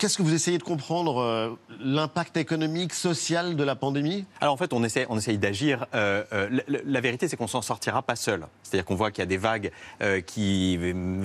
Qu'est-ce que vous essayez de comprendre euh, L'impact économique, social de la pandémie Alors en fait, on essaye, on d'agir. Euh, euh, la, vérité, c'est qu'on s'en sortira pas seul. C'est-à-dire qu'on voit qu'il y a des vagues qui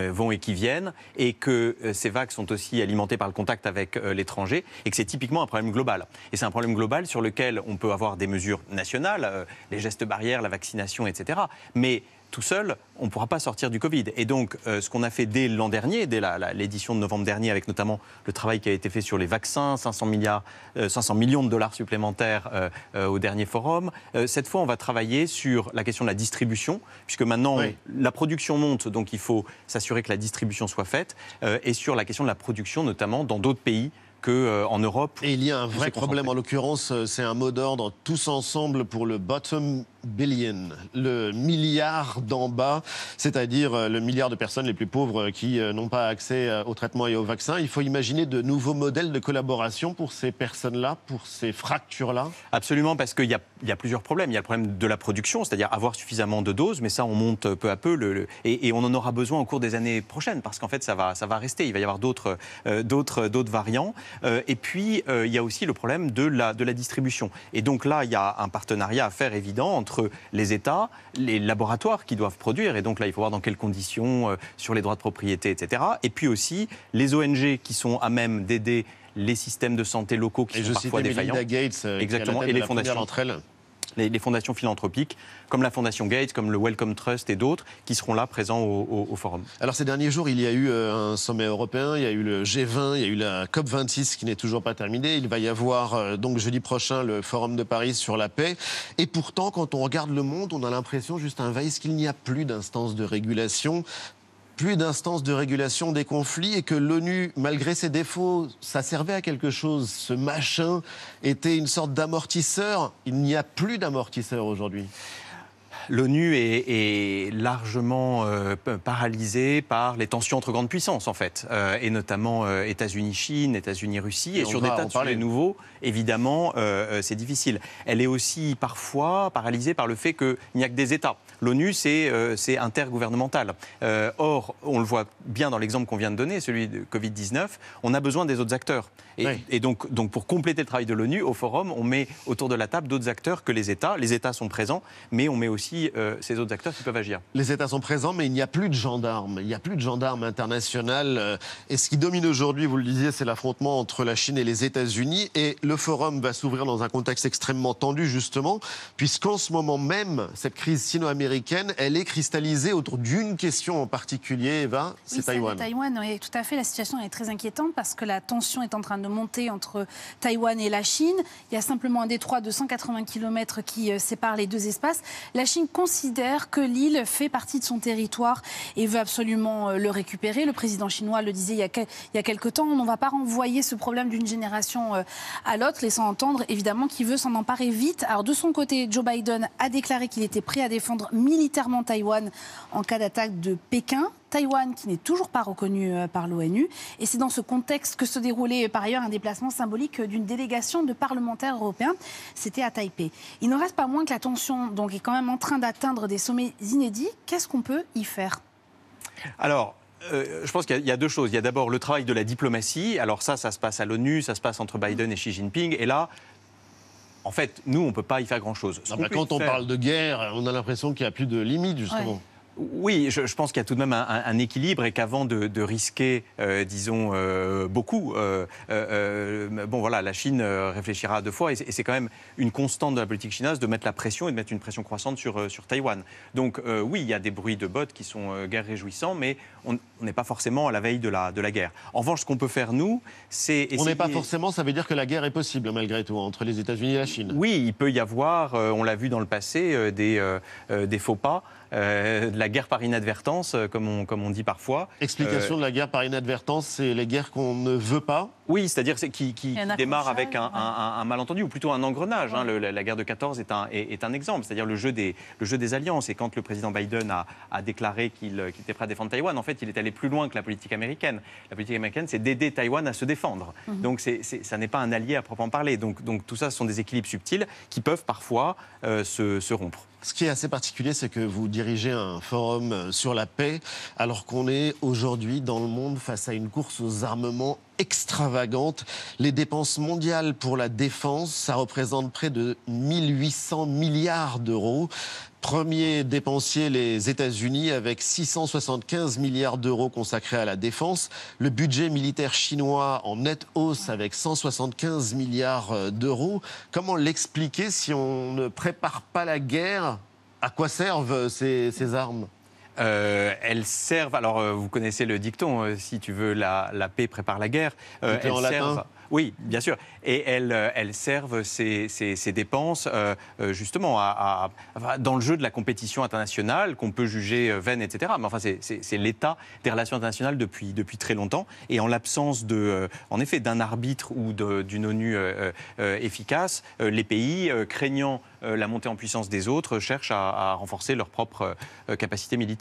vont et qui viennent, et que ces vagues sont aussi alimentées par le contact avec l'étranger, et que c'est typiquement un problème global. Et c'est un problème global sur lequel on peut avoir des mesures nationales, les gestes barrières, la vaccination, etc. Mais tout seul, on ne pourra pas sortir du Covid. Et donc, euh, ce qu'on a fait dès l'an dernier, dès l'édition de novembre dernier, avec notamment le travail qui a été fait sur les vaccins, 500, milliards, 500 euh, millions de dollars supplémentaires euh, au dernier forum, cette fois, on va travailler sur la question de la distribution, puisque maintenant, la production monte, donc il faut s'assurer que la distribution soit faite, et sur la question de la production, notamment dans d'autres pays que en Europe. Et il y a un vrai problème, en l'occurrence, c'est un mot d'ordre, tous ensemble pour le bottom billion, le milliard d'en bas, c'est-à-dire euh, le milliard de personnes les plus pauvres euh, qui euh, n'ont pas accès au traitement et au vaccin. Il faut imaginer de nouveaux modèles de collaboration pour ces personnes-là, pour ces fractures-là Absolument, parce qu'il y, a plusieurs problèmes. Il y a le problème de la production, c'est-à-dire avoir suffisamment de doses, mais ça, on monte peu à peu, le, et, on en aura besoin au cours des années prochaines, parce qu'en fait, ça va, ça va rester. Il va y avoir d'autres d'autres variants. et puis, il y a aussi le problème de la, de la distribution. Et donc là, il y a un partenariat à faire évident entre les États, les laboratoires qui doivent produire, et donc là il faut voir dans quelles conditions, euh, sur les droits de propriété, etc. Et puis aussi les ONG qui sont à même d'aider les systèmes de santé locaux qui sont je parfois défaillants. Euh, exactement, et les fondations entre elles les, fondations philanthropiques, comme la Fondation Gates, comme le Wellcome Trust et d'autres, qui seront là présents au, forum. Alors ces derniers jours, il y a eu euh, un sommet européen, il y a eu le G20, il y a eu la COP26 qui n'est toujours pas terminée. Il va y avoir euh, donc jeudi prochain le forum de Paris sur la paix. Et pourtant, quand on regarde le monde, on a l'impression juste un vice qu'il n'y a plus d'instance de régulation plus d'instances de régulation des conflits et que l'ONU, malgré ses défauts, ça servait à quelque chose. Ce machin était une sorte d'amortisseur. Il n'y a plus d'amortisseur aujourd'hui l'ONU est, largement euh, paralysée par les tensions entre grandes puissances, en fait, euh, et notamment euh, États-Unis-Chine, États-Unis-Russie, et, sur des tas de sujets nouveaux, évidemment, c'est difficile. Elle est aussi parfois paralysée par le fait qu'il n'y a que des États. L'ONU, c'est intergouvernemental. or, on le voit bien dans l'exemple qu'on vient de donner, celui de Covid-19, on a besoin des autres acteurs. Et, et donc, donc, pour compléter le travail de l'ONU, au forum, on met autour de la table d'autres acteurs que les États. Les États sont présents, mais on met aussi euh, ces autres acteurs qui peuvent agir. Les États sont présents, mais il n'y a plus de gendarmes. Il n'y a plus de gendarmes internationales. Euh, et ce qui domine aujourd'hui, vous le disiez, c'est l'affrontement entre la Chine et les États-Unis. Et le forum va s'ouvrir dans un contexte extrêmement tendu, justement, puisqu'en ce moment même, cette crise sino-américaine, elle est cristallisée autour d'une question en particulier, Eva, c'est oui, Taïwan. Taïwan, oui, tout à fait. La situation est très inquiétante parce que la tension est en train de monter entre Taïwan et la Chine. Il y a simplement un détroit de 180 km qui euh, sépare les deux espaces. La Chine considère que l'île fait partie de son territoire et veut absolument euh, le récupérer. Le président chinois le disait il y a, il y a quelques temps, on ne va pas renvoyer ce problème d'une génération euh, à l'autre, laissant entendre évidemment qu'il veut s'en emparer vite. Alors de son côté, Joe Biden a déclaré qu'il était prêt à défendre militairement Taïwan en cas d'attaque de Pékin. Taïwan qui n'est toujours pas reconnu euh, par l'ONU. Et c'est dans ce contexte que se déroulait euh, par ailleurs un déplacement symbolique euh, d'une délégation de parlementaires européens. C'était à Taipei. Il ne reste pas moins que la tension donc, est quand même en train d'atteindre des sommets inédits. Qu'est-ce qu'on peut y faire Alors, je pense qu'il y, a deux choses. Il y a d'abord le travail de la diplomatie. Alors ça, ça se passe à l'ONU, ça se passe entre Biden et Xi Jinping. Et là, en fait, nous, on ne peut pas y faire grand-chose. quand on parle de guerre, on a l'impression qu'il n'y a plus de limites justement oui, je, pense qu'il y a tout de même un, équilibre et qu'avant de, risquer, euh, disons, euh, beaucoup, euh, bon voilà, la Chine réfléchira à deux fois et c'est quand même une constante de la politique chinoise de mettre la pression et de mettre une pression croissante sur, sur Taïwan. Donc oui, il y a des bruits de bottes qui sont guère réjouissants, mais on n'est pas forcément à la veille de la, de la guerre. En revanche, ce qu'on peut faire, nous, c'est... On n'est pas forcément, ça veut dire que la guerre est possible, malgré tout, entre les États-Unis et la Chine. Oui, il peut y avoir, on l'a vu dans le passé, des, des faux pas de euh, la guerre par inadvertance, euh, comme on, comme on dit parfois. Explication euh, de la guerre par inadvertance, c'est les guerres qu'on ne veut pas Oui, c'est-à-dire qui, qui démarre avec un, malentendu, ou plutôt un engrenage. Hein. la, guerre de 14 est un, est, un exemple, c'est-à-dire le, jeu des, le des alliances. Et quand le président Biden a, déclaré qu'il était prêt à défendre Taïwan, en fait, il est allé plus loin que la politique américaine. La politique américaine, c'est d'aider Taïwan à se défendre. Mhm. Donc ça n'est pas un allié à proprement parler. Donc, donc tout ça, ce sont des équilibres subtils qui peuvent parfois se, se rompre. Ce qui est assez particulier, c'est que vous dirigez un forum sur la paix, alors qu'on est aujourd'hui dans le monde face à une course aux armements extravagante. Les dépenses mondiales pour la défense, ça représente près de 1800 milliards d'euros. Premier dépensier, les États-Unis, avec 675 milliards d'euros consacrés à la défense. Le budget militaire chinois en nette hausse avec 175 milliards euh, d'euros. Comment l'expliquer si on ne prépare pas la guerre À quoi servent euh, ces, armes euh, elles servent, alors vous connaissez le dicton, si tu veux la, paix, prépare la guerre. en latin. Oui, bien sûr. Et elles, euh, servent ces, dépenses euh, euh, justement dans le jeu de la compétition internationale qu'on peut juger vaine, etc. Mais enfin, c'est l'état des relations internationales depuis, très longtemps. Et en l'absence de, en effet, d'un arbitre ou d'une ONU efficace, les pays craignant la montée en puissance des autres cherchent à, à renforcer leur propre capacité militaire.